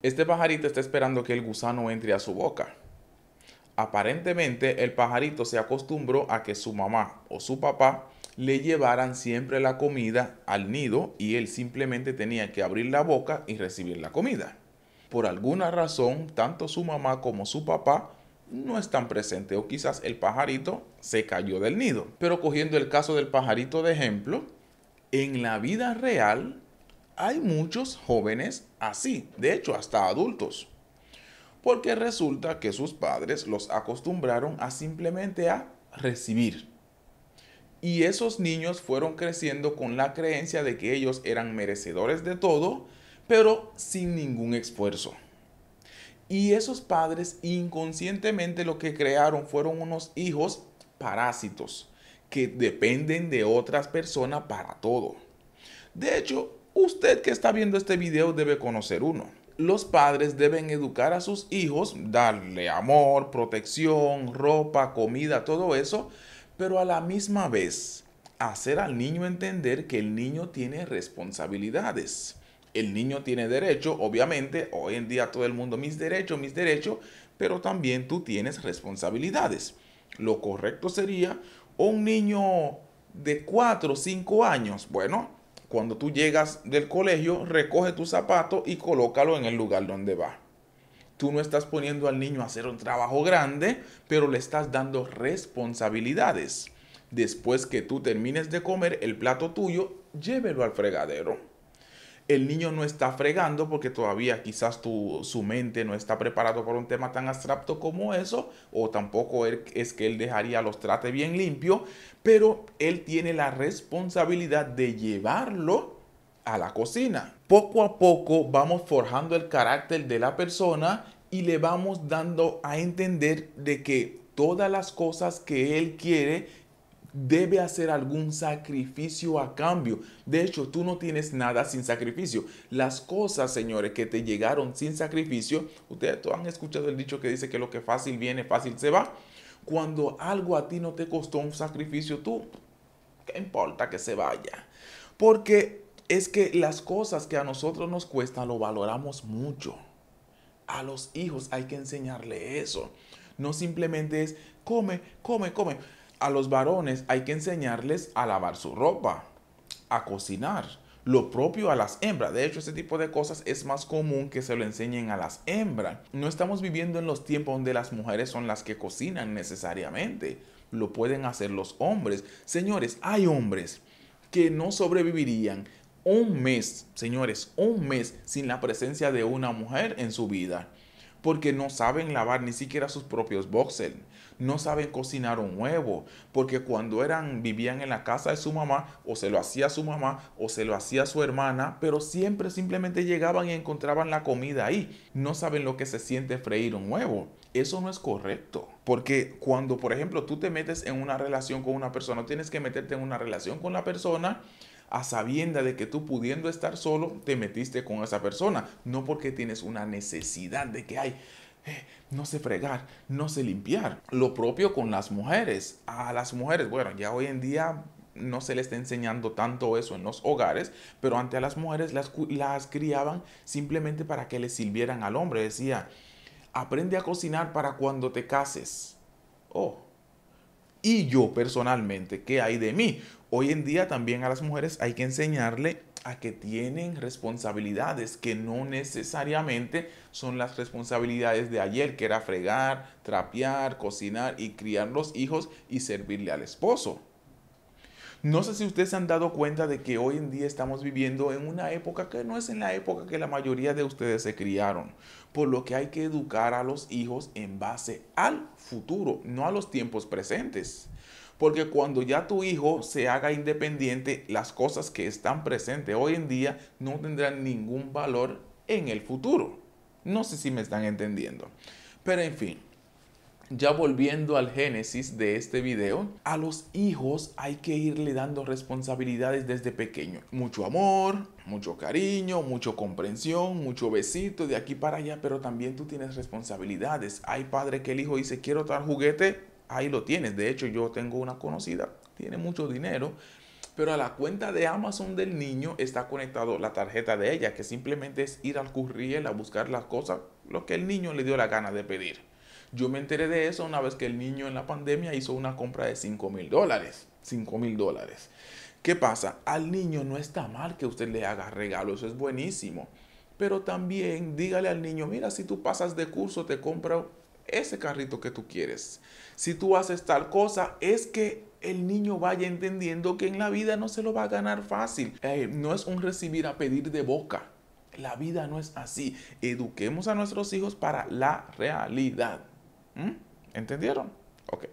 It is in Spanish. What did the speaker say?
Este pajarito está esperando que el gusano entre a su boca. Aparentemente el pajarito se acostumbró a que su mamá o su papá le llevaran siempre la comida al nido y él simplemente tenía que abrir la boca y recibir la comida. Por alguna razón, tanto su mamá como su papá no están presentes o quizás el pajarito se cayó del nido. Pero cogiendo el caso del pajarito de ejemplo, en la vida real hay muchos jóvenes así, de hecho hasta adultos, porque resulta que sus padres los acostumbraron a simplemente a recibir. Y esos niños fueron creciendo con la creencia de que ellos eran merecedores de todo, pero sin ningún esfuerzo. Y esos padres inconscientemente lo que crearon fueron unos hijos parásitos que dependen de otras personas para todo. De hecho, Usted que está viendo este video debe conocer uno. Los padres deben educar a sus hijos, darle amor, protección, ropa, comida, todo eso, pero a la misma vez hacer al niño entender que el niño tiene responsabilidades. El niño tiene derecho, obviamente, hoy en día todo el mundo mis derechos, mis derechos, pero también tú tienes responsabilidades. Lo correcto sería un niño de 4 o 5 años, bueno, cuando tú llegas del colegio, recoge tu zapato y colócalo en el lugar donde va. Tú no estás poniendo al niño a hacer un trabajo grande, pero le estás dando responsabilidades. Después que tú termines de comer el plato tuyo, llévelo al fregadero el niño no está fregando porque todavía quizás tu, su mente no está preparado para un tema tan abstracto como eso, o tampoco es que él dejaría los trates bien limpio, pero él tiene la responsabilidad de llevarlo a la cocina. Poco a poco vamos forjando el carácter de la persona y le vamos dando a entender de que todas las cosas que él quiere debe hacer algún sacrificio a cambio. De hecho, tú no tienes nada sin sacrificio. Las cosas, señores, que te llegaron sin sacrificio, ustedes todos han escuchado el dicho que dice que lo que fácil viene, fácil se va. Cuando algo a ti no te costó un sacrificio, tú, ¿qué importa que se vaya? Porque es que las cosas que a nosotros nos cuestan lo valoramos mucho. A los hijos hay que enseñarle eso. No simplemente es come, come, come a los varones hay que enseñarles a lavar su ropa, a cocinar, lo propio a las hembras. De hecho, este tipo de cosas es más común que se lo enseñen a las hembras. No estamos viviendo en los tiempos donde las mujeres son las que cocinan necesariamente. Lo pueden hacer los hombres. Señores, hay hombres que no sobrevivirían un mes, señores, un mes sin la presencia de una mujer en su vida porque no saben lavar ni siquiera sus propios boxers. No saben cocinar un huevo, porque cuando eran vivían en la casa de su mamá o se lo hacía su mamá o se lo hacía su hermana, pero siempre simplemente llegaban y encontraban la comida ahí. No saben lo que se siente freír un huevo. Eso no es correcto. Porque cuando, por ejemplo, tú te metes en una relación con una persona, tienes que meterte en una relación con la persona a sabienda de que tú pudiendo estar solo, te metiste con esa persona, no porque tienes una necesidad de que hay. Eh, no sé fregar, no sé limpiar. Lo propio con las mujeres. A las mujeres, bueno, ya hoy en día no se le está enseñando tanto eso en los hogares, pero ante a las mujeres las, las criaban simplemente para que le sirvieran al hombre. Decía, aprende a cocinar para cuando te cases. Oh, y yo personalmente, ¿qué hay de mí? Hoy en día también a las mujeres hay que enseñarle a que tienen responsabilidades que no necesariamente son las responsabilidades de ayer, que era fregar, trapear, cocinar y criar los hijos y servirle al esposo. No sé si ustedes se han dado cuenta de que hoy en día estamos viviendo en una época que no es en la época que la mayoría de ustedes se criaron, por lo que hay que educar a los hijos en base al futuro, no a los tiempos presentes. Porque cuando ya tu hijo se haga independiente, las cosas que están presentes hoy en día no tendrán ningún valor en el futuro. No sé si me están entendiendo. Pero en fin, ya volviendo al génesis de este video, a los hijos hay que irle dando responsabilidades desde pequeño. Mucho amor, mucho cariño, mucho comprensión, mucho besito de aquí para allá, pero también tú tienes responsabilidades. Hay padre que el hijo dice, quiero tal juguete, ahí lo tienes. De hecho, yo tengo una conocida, tiene mucho dinero. Pero a la cuenta de Amazon del niño está conectado la tarjeta de ella, que simplemente es ir al curriel a buscar las cosas, lo que el niño le dio la gana de pedir. Yo me enteré de eso una vez que el niño en la pandemia hizo una compra de 5 mil dólares. mil dólares. ¿Qué pasa? Al niño no está mal que usted le haga regalos, es buenísimo. Pero también dígale al niño, mira, si tú pasas de curso, te compro ese carrito que tú quieres. Si tú haces tal cosa, es que el niño vaya entendiendo que en la vida no se lo va a ganar fácil. Eh, no es un recibir a pedir de boca. La vida no es así. Eduquemos a nuestros hijos para la realidad. ¿Mm? ¿Entendieron? Ok.